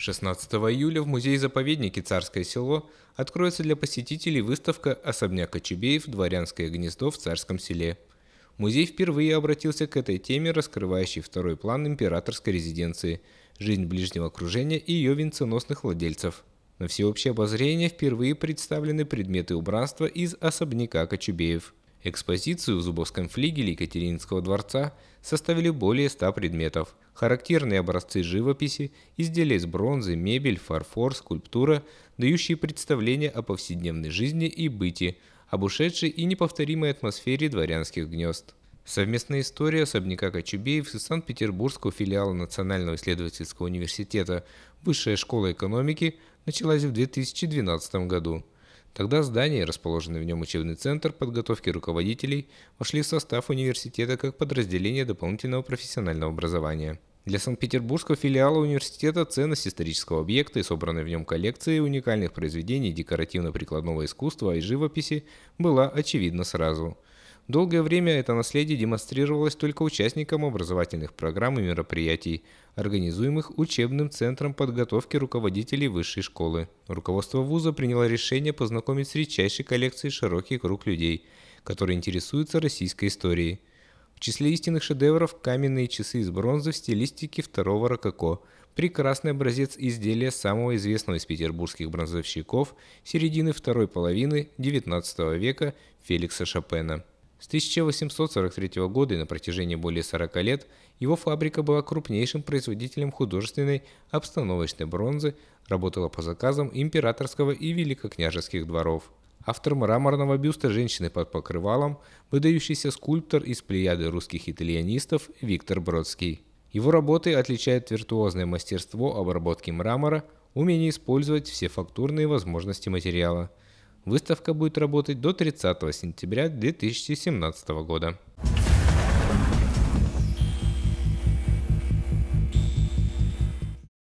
16 июля в музее-заповеднике «Царское село» откроется для посетителей выставка «Особняк Кочубеев. Дворянское гнездо в Царском селе». Музей впервые обратился к этой теме, раскрывающей второй план императорской резиденции, жизнь ближнего окружения и ее венценосных владельцев. На всеобщее обозрение впервые представлены предметы убранства из особняка Кочубеев – Экспозицию в Зубовском флигеле Екатерининского дворца составили более 100 предметов. Характерные образцы живописи, изделия из бронзы, мебель, фарфор, скульптура, дающие представление о повседневной жизни и быте, об ушедшей и неповторимой атмосфере дворянских гнезд. Совместная история особняка Кочубеев и Санкт-Петербургского филиала Национального исследовательского университета Высшая школа экономики началась в 2012 году – Тогда здание, расположенный в нем учебный центр подготовки руководителей, вошли в состав университета как подразделение дополнительного профессионального образования. Для Санкт-Петербургского филиала университета ценность исторического объекта и собранной в нем коллекции уникальных произведений декоративно-прикладного искусства и живописи была очевидна сразу – Долгое время это наследие демонстрировалось только участникам образовательных программ и мероприятий, организуемых учебным центром подготовки руководителей высшей школы. Руководство вуза приняло решение познакомить с редчайшей коллекцией широкий круг людей, которые интересуются российской историей. В числе истинных шедевров – каменные часы из бронзы в стилистике второго рококо, прекрасный образец изделия самого известного из петербургских бронзовщиков середины второй половины XIX века Феликса Шопена – с 1843 года и на протяжении более 40 лет его фабрика была крупнейшим производителем художественной обстановочной бронзы, работала по заказам императорского и великокняжеских дворов. Автор мраморного бюста женщины под покрывалом, выдающийся скульптор из плеяды русских итальянистов Виктор Бродский. Его работы отличают виртуозное мастерство обработки мрамора, умение использовать все фактурные возможности материала – Выставка будет работать до 30 сентября 2017 года.